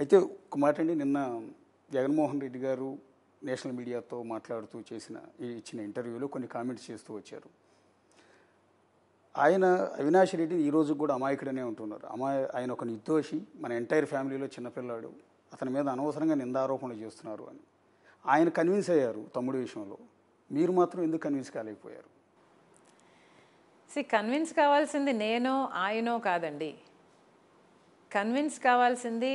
అయితే ఒక మాట అండి నిన్న జగన్మోహన్ రెడ్డి గారు నేషనల్ మీడియాతో మాట్లాడుతూ చేసిన ఇచ్చిన ఇంటర్వ్యూలో కొన్ని కామెంట్స్ చేస్తూ వచ్చారు ఆయన అవినాష్ రెడ్డిని ఈరోజు కూడా అమాయకుడనే ఉంటున్నారు అమా ఆయన ఒక నిర్దోషి మన ఎంటైర్ ఫ్యామిలీలో చిన్నపిల్లాడు అతని మీద అనవసరంగా నిందారోపణలు చేస్తున్నారు అని ఆయన కన్విన్స్ అయ్యారు తమ్ముడి విషయంలో మీరు మాత్రం ఎందుకు కన్విన్స్ కాలేకపోయారు సి కన్విన్స్ కావాల్సింది నేనో ఆయనో కాదండి కన్విన్స్ కావాల్సింది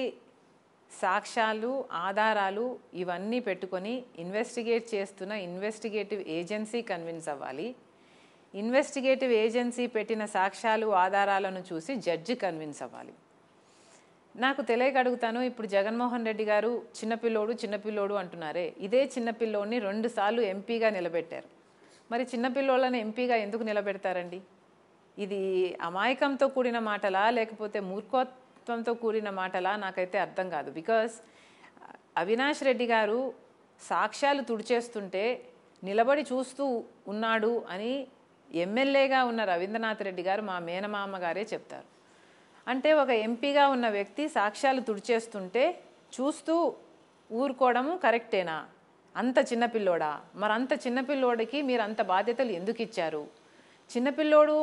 సాక్ష్యాలు ఆధారాలు ఇవన్నీ పెట్టుకొని ఇన్వెస్టిగేట్ చేస్తున్న ఇన్వెస్టిగేటివ్ ఏజెన్సీ కన్విన్స్ అవ్వాలి ఇన్వెస్టిగేటివ్ ఏజెన్సీ పెట్టిన సాక్ష్యాలు ఆధారాలను చూసి జడ్జి కన్విన్స్ అవ్వాలి నాకు తెలియక అడుగుతాను ఇప్పుడు జగన్మోహన్ రెడ్డి గారు చిన్నపిల్లోడు చిన్నపిల్లోడు అంటున్నారే ఇదే చిన్నపిల్లోడిని రెండుసార్లు ఎంపీగా నిలబెట్టారు మరి చిన్నపిల్లోళ్ళని ఎంపీగా ఎందుకు నిలబెడతారండి ఇది అమాయకంతో కూడిన మాటలా లేకపోతే మూర్ఖ త్వంతో కూడిన మాటలా నాకైతే అర్థం కాదు బికాస్ uh, అవినాష్ రెడ్డి గారు సాక్ష్యాలు తుడిచేస్తుంటే నిలబడి చూస్తూ ఉన్నాడు అని ఎమ్మెల్యేగా ఉన్న రవీంద్రనాథ్ రెడ్డి గారు మా మేనమామ గారే చెప్తారు అంటే ఒక ఎంపీగా ఉన్న వ్యక్తి సాక్ష్యాలు తుడిచేస్తుంటే చూస్తూ ఊరుకోవడము కరెక్టేనా అంత చిన్నపిల్లోడా మరి అంత చిన్నపిల్లోడికి మీరు అంత బాధ్యతలు ఎందుకు ఇచ్చారు చిన్నపిల్లోడు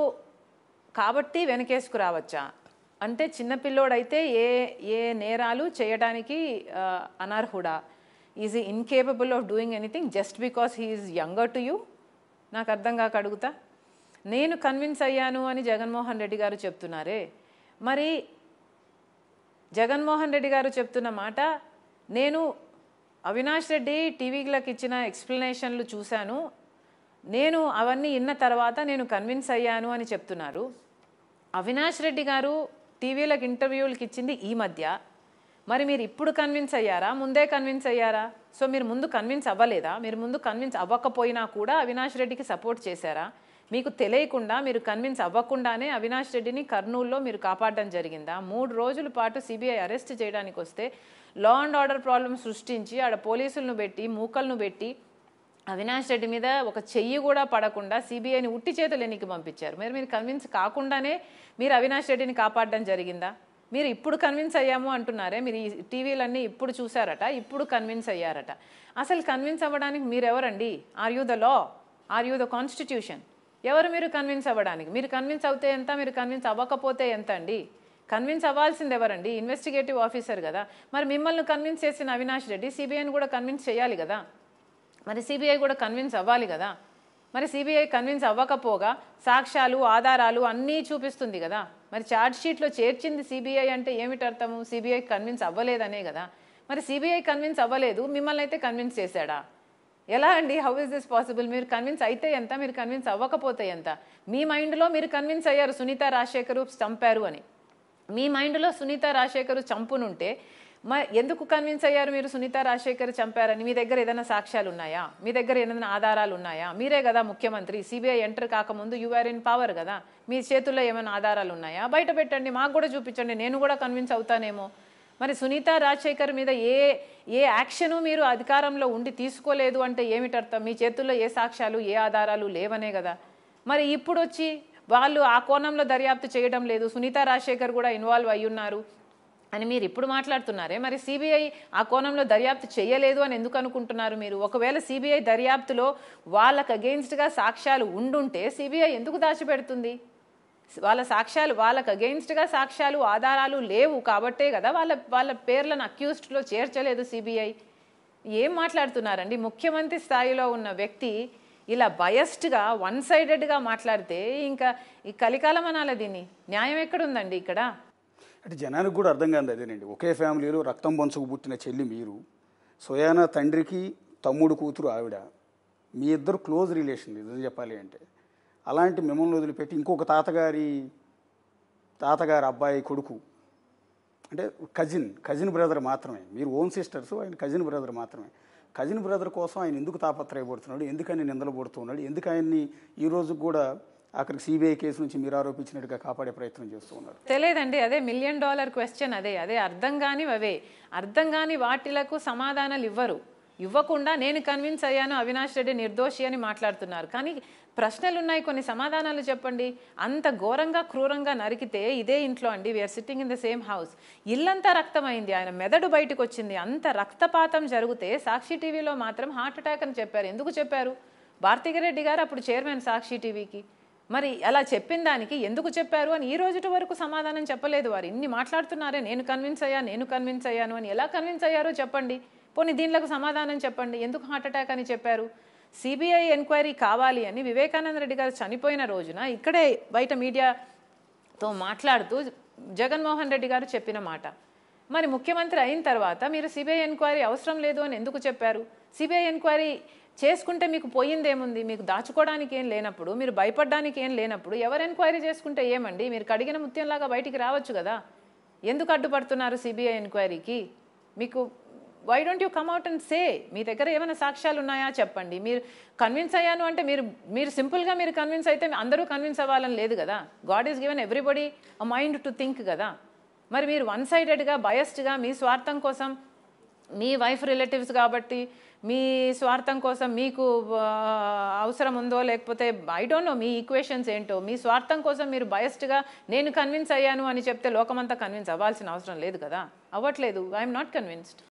కాబట్టి వెనకేసుకురావచ్చా అంటే చిన్నపిల్లోడైతే ఏ ఏ నేరాలు చేయడానికి అనర్హుడా is he incapable of doing anything just because he's younger to you నాకు అర్థం కాక అడుగుతా నేను కన్విన్స్ అయ్యాను అని జగన్మోహన్ రెడ్డి గారు చెప్తున్నారే మరి జగన్మోహన్ రెడ్డి గారు చెప్తున్న మాట నేను అవినాష్ రెడ్డి టీవీలకు ఇచ్చిన ఎక్స్ప్లెనేషన్లు చూశాను నేను అవన్నీ విన్న తర్వాత నేను కన్విన్స్ అయ్యాను అని చెప్తున్నారు అవినాష్ రెడ్డి గారు టీవీలకు ఇంటర్వ్యూలకి ఇచ్చింది ఈ మధ్య మరి మీరు ఇప్పుడు కన్విన్స్ అయ్యారా ముందే కన్విన్స్ అయ్యారా సో మీరు ముందు కన్విన్స్ అవ్వలేదా మీరు ముందు కన్విన్స్ అవ్వకపోయినా కూడా అవినాష్ రెడ్డికి సపోర్ట్ చేశారా మీకు తెలియకుండా మీరు కన్విన్స్ అవ్వకుండానే అవినాష్ రెడ్డిని కర్నూల్లో మీరు కాపాడడం జరిగిందా మూడు రోజుల పాటు సిబిఐ అరెస్ట్ చేయడానికి వస్తే లా అండ్ ఆర్డర్ ప్రాబ్లం సృష్టించి ఆడ పోలీసులను పెట్టి మూకలను పెట్టి అవినాష్ రెడ్డి మీద ఒక చెయ్యి కూడా పడకుండా సిబిఐని ఉట్టి చేతులు ఎన్నికి పంపించారు మీరు మీరు కన్విన్స్ కాకుండానే మీరు అవినాష్ రెడ్డిని కాపాడడం జరిగిందా మీరు ఇప్పుడు కన్విన్స్ అయ్యాము అంటున్నారే మీరు ఈ టీవీలన్నీ ఇప్పుడు చూసారట ఇప్పుడు కన్విన్స్ అయ్యారట అసలు కన్విన్స్ అవ్వడానికి మీరు ఎవరండి are you the law are you the constitution ఎవరు మీరు కన్విన్స్ అవ్వడానికి మీరు కన్విన్స్ అవుతే ఎంత మీరు కన్విన్స్ అవ్వకపోతే ఎంత అండి కన్విన్స్ అవ్వాల్సింది ఎవరండి ఇన్వెస్టిగేటివ్ ఆఫీసర్ కదా మరి మిమ్మల్ని కన్విన్స్ చేసిన అవినాష్ రెడ్డి సిబిఐని కూడా కన్విన్స్ చేయాలి కదా మరి సిబిఐ కూడా కన్విన్స్ అవ్వాలి కదా మరి సిబిఐ కన్విన్స్ అవ్వకపోగా సాక్ష్యాలు ఆధారాలు అన్నీ చూపిస్తుంది కదా మరి షీట్లో చేర్చింది సిబిఐ అంటే ఏమిటి అర్థము సిబిఐ కన్విన్స్ అవ్వలేదనే కదా మరి సిబిఐ కన్విన్స్ అవ్వలేదు మిమ్మల్ని అయితే కన్విన్స్ చేశాడా ఎలా అండి హౌ ఇస్ దిస్ పాసిబుల్ మీరు కన్విన్స్ అయితే ఎంత మీరు కన్విన్స్ అవ్వకపోతే ఎంత మీ మైండ్లో మీరు కన్విన్స్ అయ్యారు సునీత రాజశేఖరు చంపారు అని మీ మైండ్లో సునీత రాజశేఖరు చంపునుంటే మా ఎందుకు కన్విన్స్ అయ్యారు మీరు సునీత రాజశేఖర్ చంపారని మీ దగ్గర ఏదైనా సాక్ష్యాలు ఉన్నాయా మీ దగ్గర ఏదైనా ఆధారాలు ఉన్నాయా మీరే కదా ముఖ్యమంత్రి సిబిఐ ఎంటర్ కాకముందు యూఆర్ ఇన్ పవర్ కదా మీ చేతుల్లో ఏమైనా ఆధారాలు ఉన్నాయా బయట పెట్టండి మాకు కూడా చూపించండి నేను కూడా కన్విన్స్ అవుతానేమో మరి సునీత రాజశేఖర్ మీద ఏ ఏ యాక్షను మీరు అధికారంలో ఉండి తీసుకోలేదు అంటే ఏమిటర్థం మీ చేతుల్లో ఏ సాక్ష్యాలు ఏ ఆధారాలు లేవనే కదా మరి ఇప్పుడు వచ్చి వాళ్ళు ఆ కోణంలో దర్యాప్తు చేయడం లేదు సునీత రాజశేఖర్ కూడా ఇన్వాల్వ్ అయ్యున్నారు అని మీరు ఇప్పుడు మాట్లాడుతున్నారే మరి సిబిఐ ఆ కోణంలో దర్యాప్తు చేయలేదు అని ఎందుకు అనుకుంటున్నారు మీరు ఒకవేళ సిబిఐ దర్యాప్తులో వాళ్ళకు అగెయిన్స్ట్గా సాక్ష్యాలు ఉండుంటే సిబిఐ ఎందుకు దాచిపెడుతుంది వాళ్ళ సాక్ష్యాలు వాళ్ళకు అగెయిన్స్ట్గా సాక్ష్యాలు ఆధారాలు లేవు కాబట్టే కదా వాళ్ళ వాళ్ళ పేర్లను అక్యూస్డ్లో చేర్చలేదు సిబిఐ ఏం మాట్లాడుతున్నారండి ముఖ్యమంత్రి స్థాయిలో ఉన్న వ్యక్తి ఇలా బయస్డ్గా వన్ సైడెడ్గా మాట్లాడితే ఇంకా ఈ కలికాలం అనాలి దీన్ని న్యాయం ఎక్కడుందండి ఇక్కడ అంటే జనానికి కూడా అర్థం కాదు అదేనండి ఒకే ఫ్యామిలీలో రక్తం పంచుకు పుట్టిన చెల్లి మీరు సోయానా తండ్రికి తమ్ముడు కూతురు ఆవిడ మీ ఇద్దరు క్లోజ్ రిలేషన్ నిజం చెప్పాలి అంటే అలాంటి మిమ్మల్ని వదిలిపెట్టి ఇంకొక తాతగారి తాతగారి అబ్బాయి కొడుకు అంటే కజిన్ కజిన్ బ్రదర్ మాత్రమే మీరు ఓన్ సిస్టర్స్ ఆయన కజిన్ బ్రదర్ మాత్రమే కజిన్ బ్రదర్ కోసం ఆయన ఎందుకు తాపత్రయపడుతున్నాడు ఎందుకని నిందలు పడుతున్నాడు ఎందుకు ఆయన్ని ఈరోజు కూడా అక్కడికి సిబిఐ కేసు నుంచి మీరు ఆరోపించినట్టుగా కాపాడే ప్రయత్నం చేస్తూ ఉన్నారు తెలియదండి అదే మిలియన్ డాలర్ క్వశ్చన్ అదే అదే అర్థం కాని అవే అర్థం కాని వాటిలకు సమాధానాలు ఇవ్వరు ఇవ్వకుండా నేను కన్విన్స్ అయ్యాను అవినాష్ రెడ్డి నిర్దోషి అని మాట్లాడుతున్నారు కానీ ప్రశ్నలు ఉన్నాయి కొన్ని సమాధానాలు చెప్పండి అంత ఘోరంగా క్రూరంగా నరికితే ఇదే ఇంట్లో అండి we're sitting in the same house ఇల్లంతా రక్తమైంది ఆయన మెదడు బయటకు వచ్చింది అంత రక్తపాతం జరిగితే సాక్షి టీవీలో మాత్రం హార్ట్ అటాక్ అని చెప్పారు ఎందుకు చెప్పారు భారతీగిరెడ్డి గారు అప్పుడు చైర్మన్ సాక్షి టీవీకి మరి అలా చెప్పిన దానికి ఎందుకు చెప్పారు అని ఈ రోజుటి వరకు సమాధానం చెప్పలేదు వారు ఇన్ని మాట్లాడుతున్నారే నేను కన్విన్స్ అయ్యా నేను కన్విన్స్ అయ్యాను అని ఎలా కన్విన్స్ అయ్యారో చెప్పండి పోనీ దీనిలకు సమాధానం చెప్పండి ఎందుకు హార్ట్ అటాక్ అని చెప్పారు సిబిఐ ఎంక్వైరీ కావాలి అని వివేకానంద రెడ్డి గారు చనిపోయిన రోజున ఇక్కడే బయట మీడియాతో మాట్లాడుతూ జగన్మోహన్ రెడ్డి గారు చెప్పిన మాట మరి ముఖ్యమంత్రి అయిన తర్వాత మీరు సిబిఐ ఎంక్వైరీ అవసరం లేదు అని ఎందుకు చెప్పారు సిబిఐ ఎంక్వైరీ చేసుకుంటే మీకు పోయిందేముంది మీకు దాచుకోవడానికి ఏం లేనప్పుడు మీరు భయపడడానికి ఏం లేనప్పుడు ఎవరు ఎంక్వైరీ చేసుకుంటే ఏమండి మీరు కడిగిన ముత్యంలాగా బయటికి రావచ్చు కదా ఎందుకు అడ్డుపడుతున్నారు సిబిఐ ఎంక్వైరీకి మీకు why don't you come out and say మీ దగ్గర ఏమైనా సాక్ష్యాలు ఉన్నాయా చెప్పండి మీరు కన్విన్స్ అయ్యాను అంటే మీరు మీరు సింపుల్గా మీరు కన్విన్స్ అయితే అందరూ కన్విన్స్ అవ్వాలని లేదు కదా god is given everybody a mind to think కదా మరి మీరు వన్ సైడెడ్గా బయస్డ్గా మీ స్వార్థం కోసం మీ వైఫ్ రిలేటివ్స్ కాబట్టి మీ స్వార్థం కోసం మీకు అవసరం ఉందో లేకపోతే ఐ డోంట్ నో మీ ఈక్వేషన్స్ ఏంటో మీ స్వార్థం కోసం మీరు బయస్డ్గా నేను కన్విన్స్ అయ్యాను అని చెప్తే లోకమంతా కన్విన్స్ అవ్వాల్సిన అవసరం లేదు కదా అవ్వట్లేదు ఐఎమ్ నాట్ కన్విన్స్డ్